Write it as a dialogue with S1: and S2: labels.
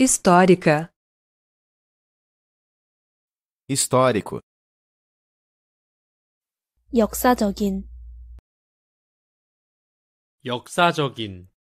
S1: histórica,
S2: histórico,
S1: 역사적인,
S3: 역사적인